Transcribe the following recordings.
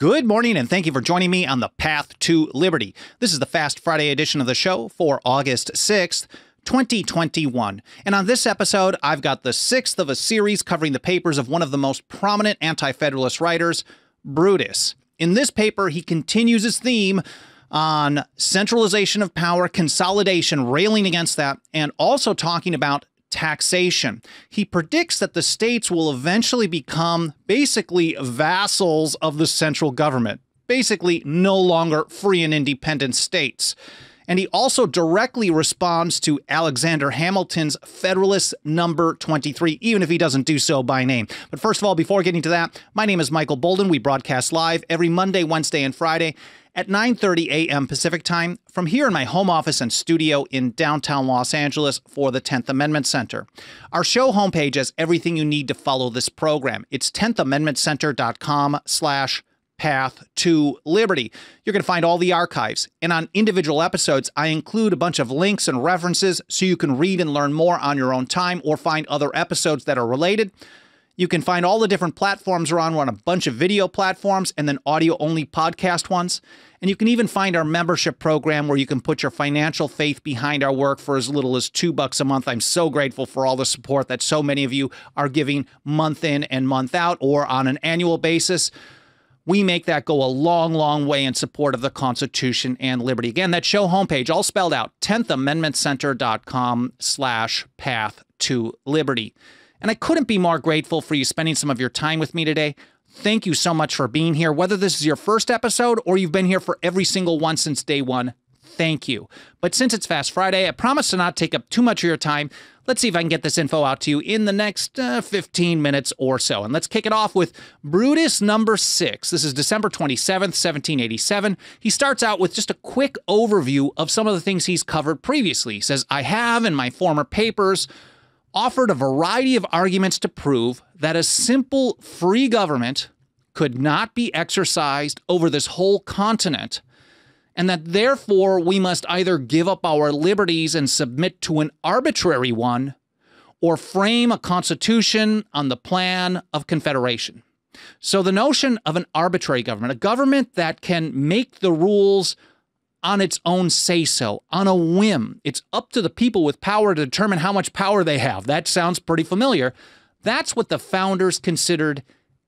Good morning, and thank you for joining me on the Path to Liberty. This is the Fast Friday edition of the show for August 6th. 2021. And on this episode, I've got the sixth of a series covering the papers of one of the most prominent anti Federalist writers, Brutus. In this paper, he continues his theme on centralization of power, consolidation, railing against that, and also talking about taxation. He predicts that the states will eventually become basically vassals of the central government, basically no longer free and independent states. And he also directly responds to Alexander Hamilton's Federalist number 23, even if he doesn't do so by name. But first of all, before getting to that, my name is Michael Bolden. We broadcast live every Monday, Wednesday, and Friday at 9:30 a.m. Pacific Time from here in my home office and studio in downtown Los Angeles for the 10th Amendment Center. Our show homepage has everything you need to follow this program. It's 10thamendmentcenter.com/slash Path to Liberty. You're going to find all the archives. And on individual episodes, I include a bunch of links and references so you can read and learn more on your own time or find other episodes that are related. You can find all the different platforms we're on. We're on a bunch of video platforms and then audio only podcast ones. And you can even find our membership program where you can put your financial faith behind our work for as little as two bucks a month. I'm so grateful for all the support that so many of you are giving month in and month out or on an annual basis we make that go a long, long way in support of the Constitution and liberty. Again, that show homepage, all spelled out, 10thamendmentcenter.com slash path to liberty. And I couldn't be more grateful for you spending some of your time with me today. Thank you so much for being here. Whether this is your first episode or you've been here for every single one since day one, Thank you. But since it's Fast Friday, I promise to not take up too much of your time. Let's see if I can get this info out to you in the next uh, 15 minutes or so. And let's kick it off with Brutus number six. This is December 27th, 1787. He starts out with just a quick overview of some of the things he's covered previously. He says, I have in my former papers offered a variety of arguments to prove that a simple free government could not be exercised over this whole continent and that therefore we must either give up our liberties and submit to an arbitrary one or frame a constitution on the plan of confederation. So the notion of an arbitrary government, a government that can make the rules on its own say so, on a whim. It's up to the people with power to determine how much power they have. That sounds pretty familiar. That's what the founders considered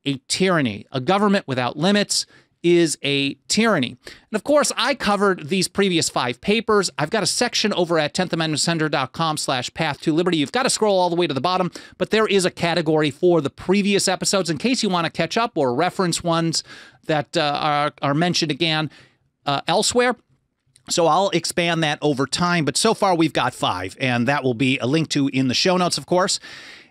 a tyranny, a government without limits is a tyranny. And of course, I covered these previous five papers. I've got a section over at 10thamendmentcenter.com slash path to liberty. You've got to scroll all the way to the bottom, but there is a category for the previous episodes in case you want to catch up or reference ones that uh, are, are mentioned again uh, elsewhere. So I'll expand that over time, but so far we've got five, and that will be a link to in the show notes, of course.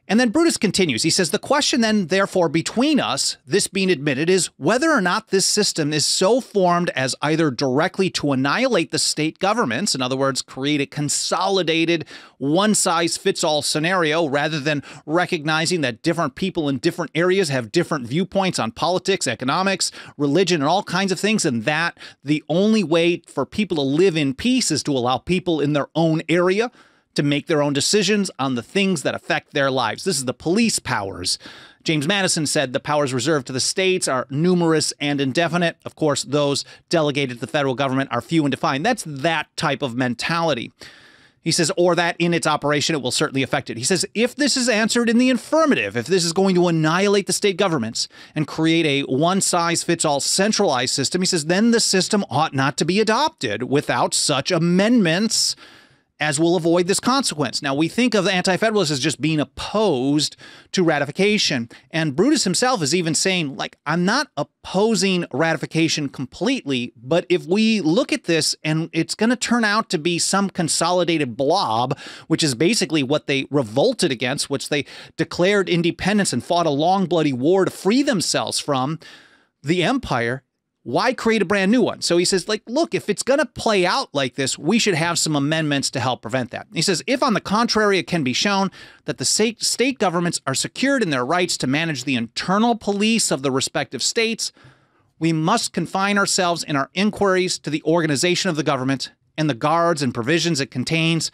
And then Brutus continues. He says, The question then, therefore, between us, this being admitted, is whether or not this system is so formed as either directly to annihilate the state governments, in other words, create a consolidated, one size fits all scenario, rather than recognizing that different people in different areas have different viewpoints on politics, economics, religion, and all kinds of things, and that the only way for people to live in peace is to allow people in their own area to make their own decisions on the things that affect their lives. This is the police powers. James Madison said the powers reserved to the states are numerous and indefinite. Of course, those delegated to the federal government are few and defined. That's that type of mentality. He says, or that in its operation, it will certainly affect it. He says, if this is answered in the affirmative, if this is going to annihilate the state governments and create a one size fits all centralized system, he says, then the system ought not to be adopted without such amendments as will avoid this consequence. Now, we think of the anti federalists as just being opposed to ratification. And Brutus himself is even saying, like, I'm not opposing ratification completely, but if we look at this and it's going to turn out to be some consolidated blob, which is basically what they revolted against, which they declared independence and fought a long, bloody war to free themselves from the empire, why create a brand new one? So he says, like, look, if it's going to play out like this, we should have some amendments to help prevent that. He says, if on the contrary, it can be shown that the state, governments are secured in their rights to manage the internal police of the respective states, we must confine ourselves in our inquiries to the organization of the government and the guards and provisions it contains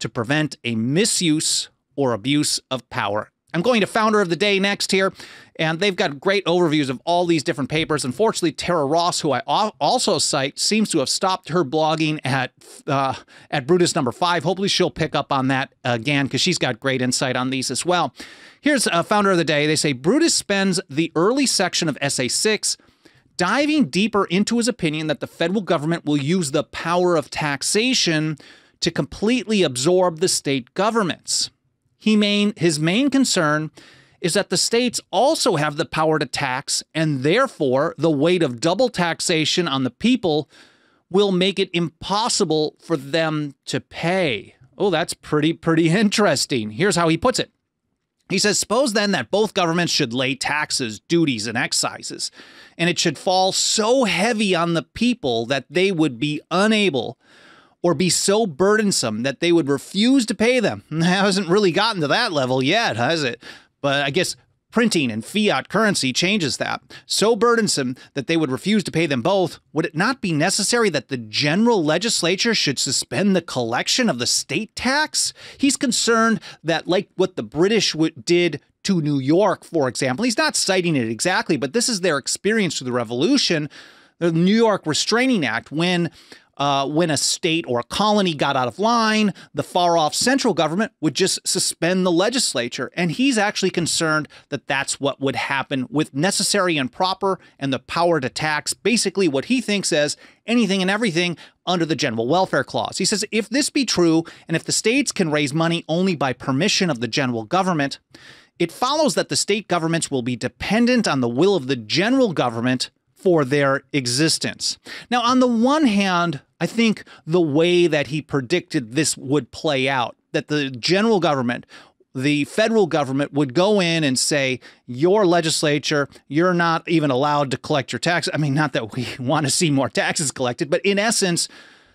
to prevent a misuse or abuse of power I'm going to Founder of the Day next here, and they've got great overviews of all these different papers. Unfortunately, Tara Ross, who I also cite, seems to have stopped her blogging at uh, at Brutus number five. Hopefully, she'll pick up on that again because she's got great insight on these as well. Here's a uh, Founder of the Day. They say Brutus spends the early section of Essay six diving deeper into his opinion that the federal government will use the power of taxation to completely absorb the state governments. He main his main concern is that the states also have the power to tax, and therefore the weight of double taxation on the people will make it impossible for them to pay. Oh, that's pretty, pretty interesting. Here's how he puts it. He says, suppose then that both governments should lay taxes, duties, and excises, and it should fall so heavy on the people that they would be unable or be so burdensome that they would refuse to pay them. I hasn't really gotten to that level yet, has it? But I guess printing and fiat currency changes that. So burdensome that they would refuse to pay them both, would it not be necessary that the general legislature should suspend the collection of the state tax? He's concerned that, like what the British did to New York, for example, he's not citing it exactly, but this is their experience through the revolution. The New York Restraining Act, when uh, when a state or a colony got out of line, the far off central government would just suspend the legislature. And he's actually concerned that that's what would happen with necessary and proper and the power to tax, basically what he thinks as anything and everything under the General Welfare Clause. He says if this be true, and if the states can raise money only by permission of the general government, it follows that the state governments will be dependent on the will of the general government for their existence. Now, on the one hand, I think the way that he predicted this would play out, that the general government, the federal government would go in and say, Your legislature, you're not even allowed to collect your taxes. I mean, not that we want to see more taxes collected, but in essence,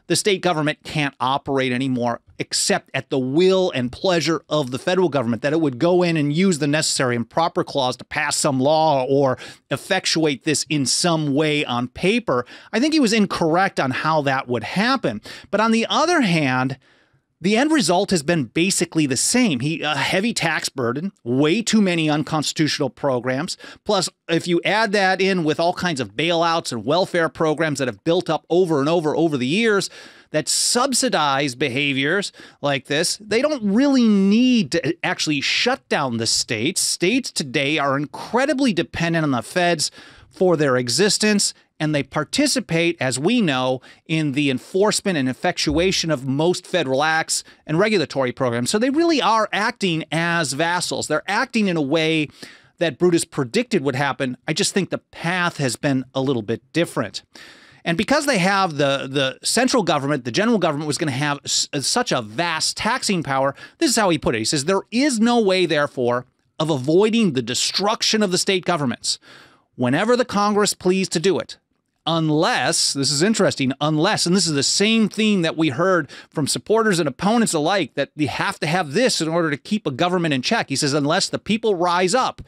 the state government can't operate anymore except at the will and pleasure of the federal government, that it would go in and use the necessary and proper clause to pass some law or effectuate this in some way on paper. I think he was incorrect on how that would happen. But on the other hand, the end result has been basically the same. He a heavy tax burden, way too many unconstitutional programs. Plus, if you add that in with all kinds of bailouts and welfare programs that have built up over and over over the years that subsidize behaviors like this, they don't really need to actually shut down the states. States today are incredibly dependent on the feds for their existence and they participate, as we know, in the enforcement and effectuation of most federal acts and regulatory programs. So they really are acting as vassals. They're acting in a way that Brutus predicted would happen. I just think the path has been a little bit different. And because they have the, the central government, the general government was going to have uh, such a vast taxing power, this is how he put it. He says, There is no way, therefore, of avoiding the destruction of the state governments whenever the Congress pleased to do it, unless, this is interesting, unless, and this is the same theme that we heard from supporters and opponents alike that they have to have this in order to keep a government in check. He says, unless the people rise up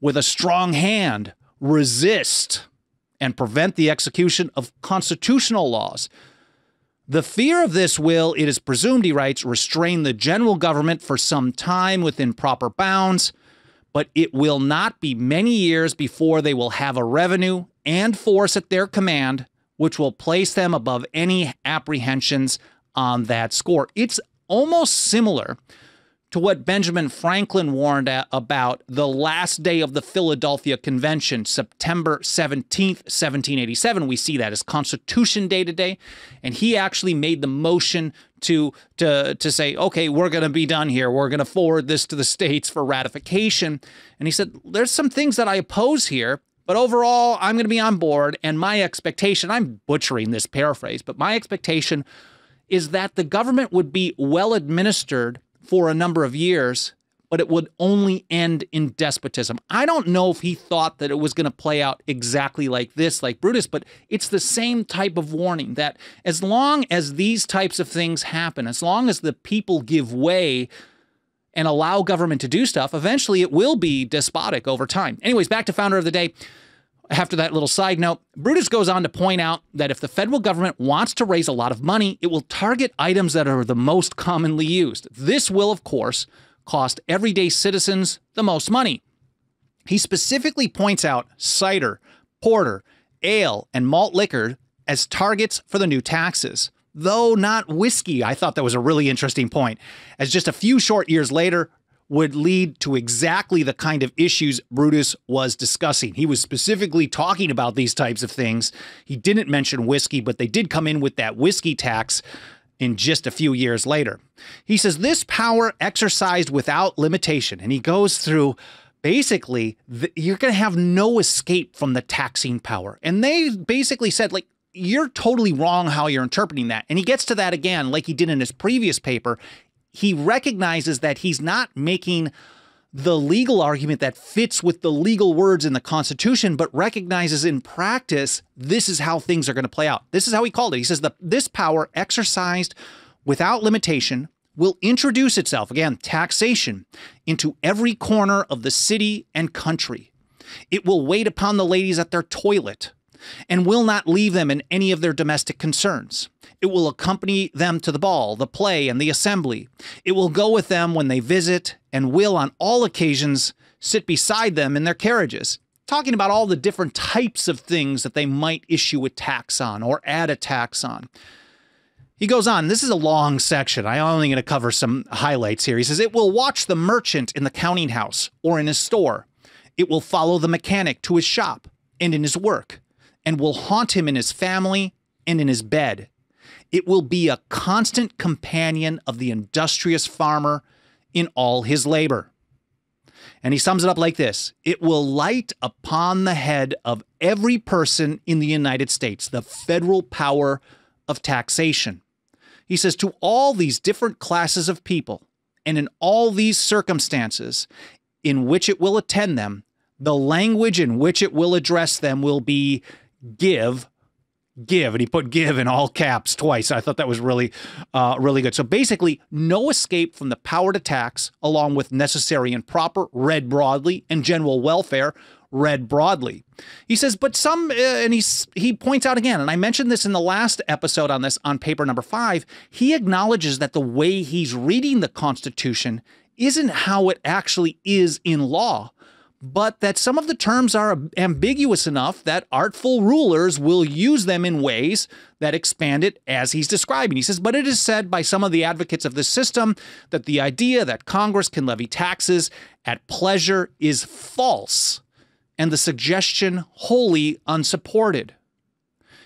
with a strong hand, resist, and prevent the execution of constitutional laws. The fear of this will, it is presumed, he writes, restrain the general government for some time within proper bounds, but it will not be many years before they will have a revenue and force at their command, which will place them above any apprehensions on that score. It's almost similar to what Benjamin Franklin warned about the last day of the Philadelphia Convention, September 17th, 1787. We see that as Constitution Day today. And he actually made the motion to, to, to say, okay, we're going to be done here. We're going to forward this to the states for ratification. And he said, there's some things that I oppose here. But overall, I'm going to be on board. And my expectation, I'm butchering this paraphrase, but my expectation is that the government would be well administered for a number of years, but it would only end in despotism. I don't know if he thought that it was going to play out exactly like this, like Brutus, but it's the same type of warning that as long as these types of things happen, as long as the people give way, and allow government to do stuff, eventually it will be despotic over time. Anyways, back to founder of the day. After that little side note, Brutus goes on to point out that if the federal government wants to raise a lot of money, it will target items that are the most commonly used. This will, of course, cost everyday citizens the most money. He specifically points out cider, porter, ale, and malt liquor as targets for the new taxes though not whiskey. I thought that was a really interesting point, as just a few short years later would lead to exactly the kind of issues Brutus was discussing. He was specifically talking about these types of things. He didn't mention whiskey, but they did come in with that whiskey tax in just a few years later. He says this power exercised without limitation, and he goes through basically the, you're going to have no escape from the taxing power. And they basically said like you're totally wrong how you're interpreting that. And he gets to that again, like he did in his previous paper. He recognizes that he's not making the legal argument that fits with the legal words in the Constitution, but recognizes in practice this is how things are going to play out. This is how he called it. He says that this power exercised without limitation will introduce itself again taxation into every corner of the city and country. It will wait upon the ladies at their toilet and will not leave them in any of their domestic concerns. It will accompany them to the ball, the play, and the assembly. It will go with them when they visit, and will, on all occasions, sit beside them in their carriages. Talking about all the different types of things that they might issue a tax on or add a tax on. He goes on, this is a long section. I'm only going to cover some highlights here. He says, It will watch the merchant in the counting house or in his store. It will follow the mechanic to his shop and in his work and will haunt him in his family and in his bed. It will be a constant companion of the industrious farmer in all his labor. And he sums it up like this It will light upon the head of every person in the United States, the federal power of taxation. He says, To all these different classes of people, and in all these circumstances in which it will attend them, the language in which it will address them will be give give and he put give in all caps twice i thought that was really uh, really good so basically no escape from the power to tax along with necessary and proper read broadly and general welfare read broadly he says but some uh, and he's he points out again and i mentioned this in the last episode on this on paper number five he acknowledges that the way he's reading the constitution isn't how it actually is in law but that some of the terms are ambiguous enough that artful rulers will use them in ways that expand it as he's describing. He says, but it is said by some of the advocates of the system that the idea that Congress can levy taxes at pleasure is false and the suggestion wholly unsupported.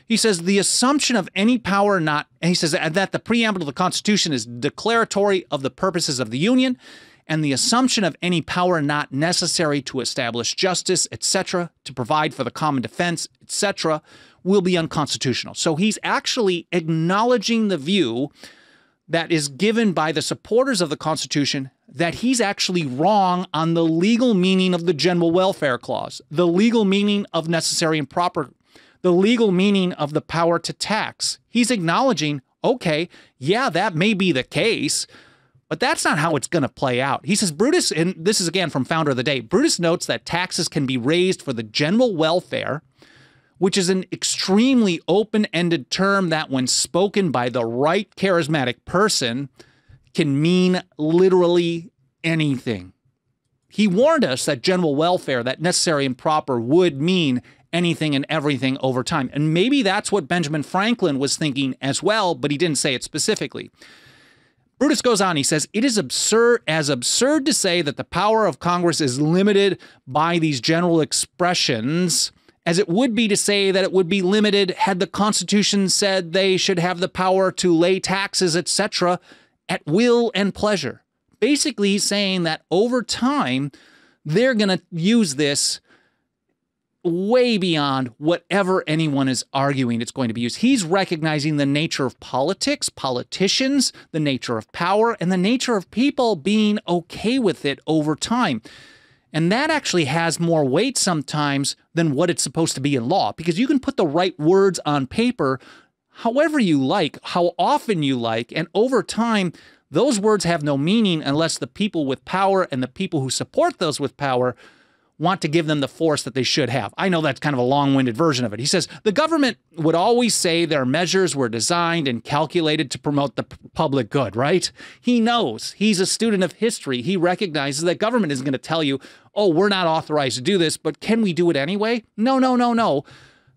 He says the assumption of any power not, he says that the preamble to the Constitution is declaratory of the purposes of the Union and the assumption of any power not necessary to establish justice, etc., to provide for the common defense, etc., will be unconstitutional. So he's actually acknowledging the view that is given by the supporters of the Constitution that he's actually wrong on the legal meaning of the General Welfare Clause, the legal meaning of necessary and proper, the legal meaning of the power to tax. He's acknowledging, okay, yeah, that may be the case, but that's not how it's going to play out. He says Brutus, and this is again from Founder of the Day Brutus notes that taxes can be raised for the general welfare, which is an extremely open ended term that, when spoken by the right charismatic person, can mean literally anything. He warned us that general welfare, that necessary and proper, would mean anything and everything over time. And maybe that's what Benjamin Franklin was thinking as well, but he didn't say it specifically. Brutus goes on. He says, It is absurd, as absurd to say that the power of Congress is limited by these general expressions as it would be to say that it would be limited had the Constitution said they should have the power to lay taxes, etc., at will and pleasure. Basically, saying that over time, they're going to use this way beyond whatever anyone is arguing it's going to be used. He's recognizing the nature of politics, politicians, the nature of power, and the nature of people being okay with it over time. And that actually has more weight sometimes than what it's supposed to be in law because you can put the right words on paper however you like, how often you like, and over time, those words have no meaning unless the people with power and the people who support those with power want to give them the force that they should have. I know that's kind of a long winded version of it. He says the government would always say their measures were designed and calculated to promote the public good, right? He knows. He's a student of history. He recognizes that government is going to tell you, oh, we're not authorized to do this, but can we do it anyway? No, no, no, no.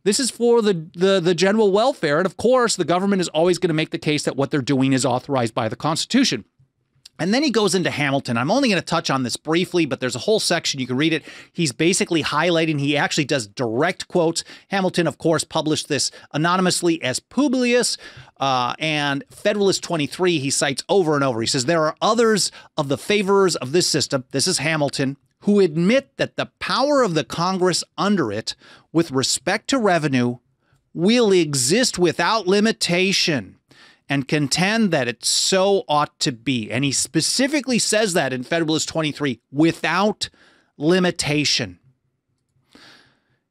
This is for the, the, the general welfare. And of course, the government is always going to make the case that what they're doing is authorized by the Constitution. And then he goes into Hamilton. I'm only going to touch on this briefly, but there's a whole section. You can read it. He's basically highlighting, he actually does direct quotes. Hamilton, of course, published this anonymously as Publius. Uh, and Federalist 23, he cites over and over. He says, There are others of the favorers of this system. This is Hamilton, who admit that the power of the Congress under it with respect to revenue will exist without limitation and contend that it so ought to be. And he specifically says that in Federalist 23 without limitation.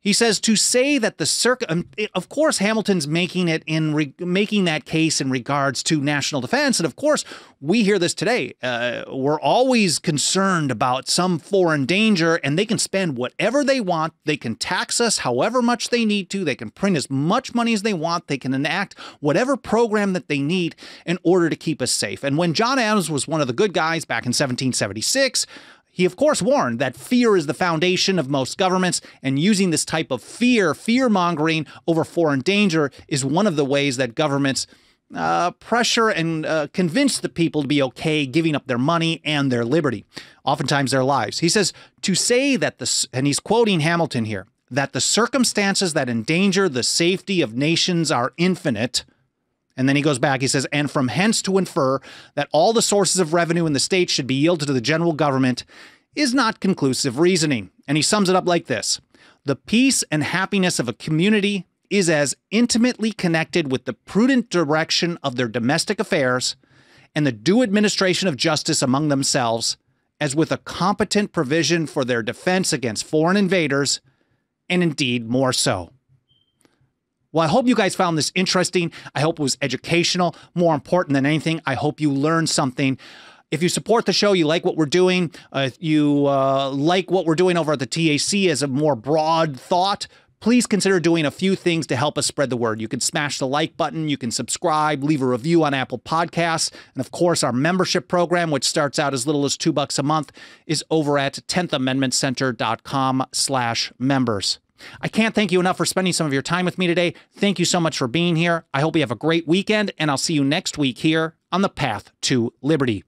He says to say that the circuit, um, of course, Hamilton's making it in making that case in regards to national defense, and of course, we hear this today. Uh, we're always concerned about some foreign danger, and they can spend whatever they want. They can tax us however much they need to. They can print as much money as they want. They can enact whatever program that they need in order to keep us safe. And when John Adams was one of the good guys back in 1776, he, of course, warned that fear is the foundation of most governments, and using this type of fear, fear mongering over foreign danger, is one of the ways that governments uh, pressure and uh, convince the people to be okay giving up their money and their liberty, oftentimes their lives. He says, to say that this, and he's quoting Hamilton here, that the circumstances that endanger the safety of nations are infinite and then he goes back, he says, and from hence to infer that all the sources of revenue in the state should be yielded to the general government is not conclusive reasoning. And he sums it up like this The peace and happiness of a community is as intimately connected with the prudent direction of their domestic affairs and the due administration of justice among themselves as with a competent provision for their defense against foreign invaders, and indeed more so. Well, I hope you guys found this interesting. I hope it was educational. More important than anything, I hope you learned something if you support the show, you like what we're doing, uh, you uh, like what we're doing over at the TAC as a more broad thought, please consider doing a few things to help us spread the word. You can smash the like button, you can subscribe, leave a review on Apple Podcasts, and of course, our membership program, which starts out as little as two bucks a month, is over at 10thamendmentcenter.com/slash members. I can't thank you enough for spending some of your time with me today. Thank you so much for being here. I hope you have a great weekend, and I'll see you next week here on the Path to Liberty.